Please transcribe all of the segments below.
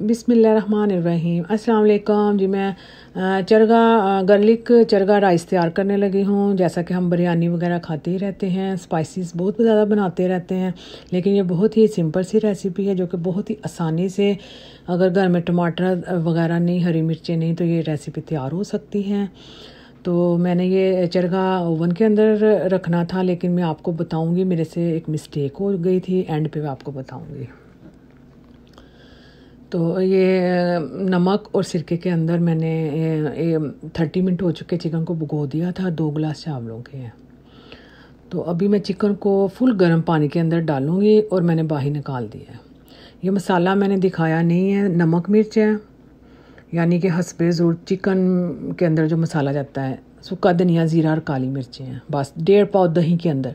run रहीम असलकम जी मैं chargha गर्लिक chargha rice तैयार करने लगी हूँ जैसा कि हम बिरयानी वगैरह खाते ही रहते हैं स्पाइसेस बहुत ज़्यादा बनाते रहते हैं लेकिन ये बहुत ही सिंपल सी रेसिपी है जो कि बहुत ही आसानी से अगर घर में टमाटर वगैरह नहीं हरी मिर्चें नहीं तो ये रेसिपी तैयार हो सकती हैं तो मैंने ये चरगा ओवन के अंदर रखना था लेकिन मैं आपको बताऊँगी मेरे से एक मिस्टेक हो गई थी एंड पे मैं आपको बताऊँगी तो ये नमक और सिरके के अंदर मैंने ये थर्टी मिनट हो चुके चिकन को भुगो दिया था दो गिलास चावलों के हैं तो अभी मैं चिकन को फुल गर्म पानी के अंदर डालूँगी और मैंने बाहर निकाल दिया है ये मसाला मैंने दिखाया नहीं है नमक मिर्च है यानी कि हसबे ज़रूर चिकन के अंदर जो मसाला जाता है सूखा धनिया ज़ीरा और काली मिर्चें हैं बस डेढ़ पाव दही के अंदर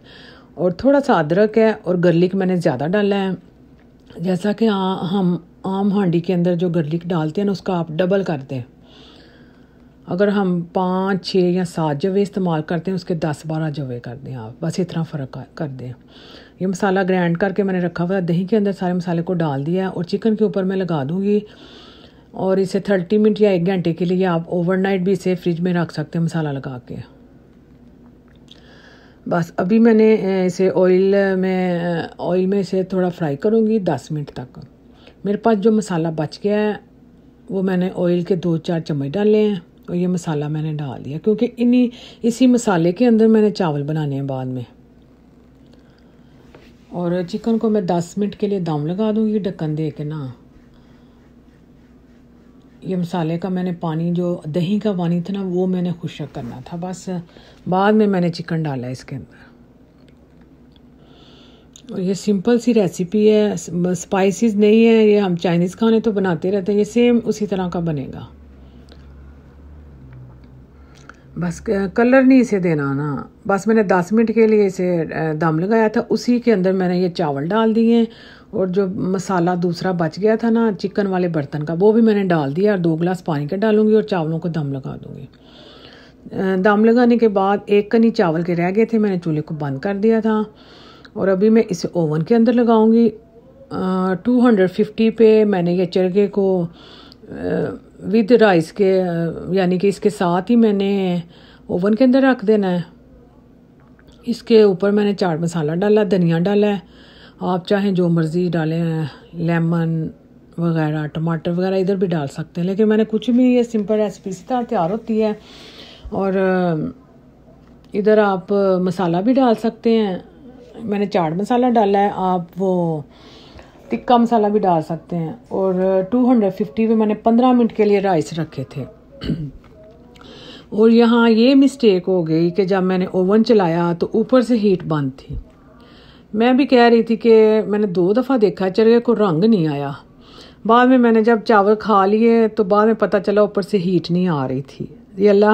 और थोड़ा सा अदरक है और गर्लिक मैंने ज़्यादा डाला है जैसा कि हाँ हम आम हांडी के अंदर जो गर्लिक डालते हैं ना उसका आप डबल कर दें अगर हम पाँच छः या सात जवे इस्तेमाल करते हैं उसके दस बारह जवे कर दें आप बस इतना फ़र्क कर दें ये मसाला ग्राइंड करके मैंने रखा हुआ है दही के अंदर सारे मसाले को डाल दिया है और चिकन के ऊपर मैं लगा दूँगी और इसे थर्टी मिनट या एक घंटे के लिए आप ओवरनाइट भी इसे फ्रिज में रख सकते हैं मसाला लगा के बस अभी मैंने इसे ऑयल में ऑयल में इसे थोड़ा फ्राई करूँगी दस मिनट तक मेरे पास जो मसाला बच गया है वो मैंने ऑयल के दो चार चम्मच डाले हैं और ये मसाला मैंने डाल दिया क्योंकि इन्हीं इसी मसाले के अंदर मैंने चावल बनाने हैं बाद में और चिकन को मैं 10 मिनट के लिए दम लगा दूँगी ढक्कन दे के ना ये मसाले का मैंने पानी जो दही का पानी था ना वो मैंने खुशक करना था बस बाद में मैंने चिकन डाला इसके अंदर और तो ये सिंपल सी रेसिपी है स्पाइसेस नहीं है ये हम चाइनीज़ खाने तो बनाते रहते हैं ये सेम उसी तरह का बनेगा बस कलर नहीं इसे देना ना बस मैंने दस मिनट के लिए इसे दम लगाया था उसी के अंदर मैंने ये चावल डाल दिए और जो मसाला दूसरा बच गया था ना चिकन वाले बर्तन का वो भी मैंने डाल दिया और दो गिलास पानी का डालूंगी और चावलों को दम लगा दूंगी दम लगाने के बाद एक कनी चावल के रह गए थे मैंने चूल्हे को बंद कर दिया था और अभी मैं इसे ओवन के अंदर लगाऊंगी टू हंड्रेड फिफ्टी पे मैंने ये चरगे को विद राइस के यानी कि इसके साथ ही मैंने ओवन के अंदर रख देना है इसके ऊपर मैंने चाट मसाला डाला धनिया डाला है आप चाहें जो मर्ज़ी डालें लेमन वगैरह टमाटर वगैरह इधर भी डाल सकते हैं लेकिन मैंने कुछ भी ये सिंपल रेसिपी इसी तरह तैयार होती है और इधर आप मसाला भी डाल सकते हैं मैंने चाट मसाला डाला है आप वो टिक्का मसाला भी डाल सकते हैं और 250 में मैंने 15 मिनट के लिए राइस रखे थे और यहाँ ये मिस्टेक हो गई कि जब मैंने ओवन चलाया तो ऊपर से हीट बंद थी मैं भी कह रही थी कि मैंने दो दफ़ा देखा चरगे को रंग नहीं आया बाद में मैंने जब चावल खा लिए तो बाद में पता चला ऊपर से हीट नहीं आ रही थी ये अल्लाह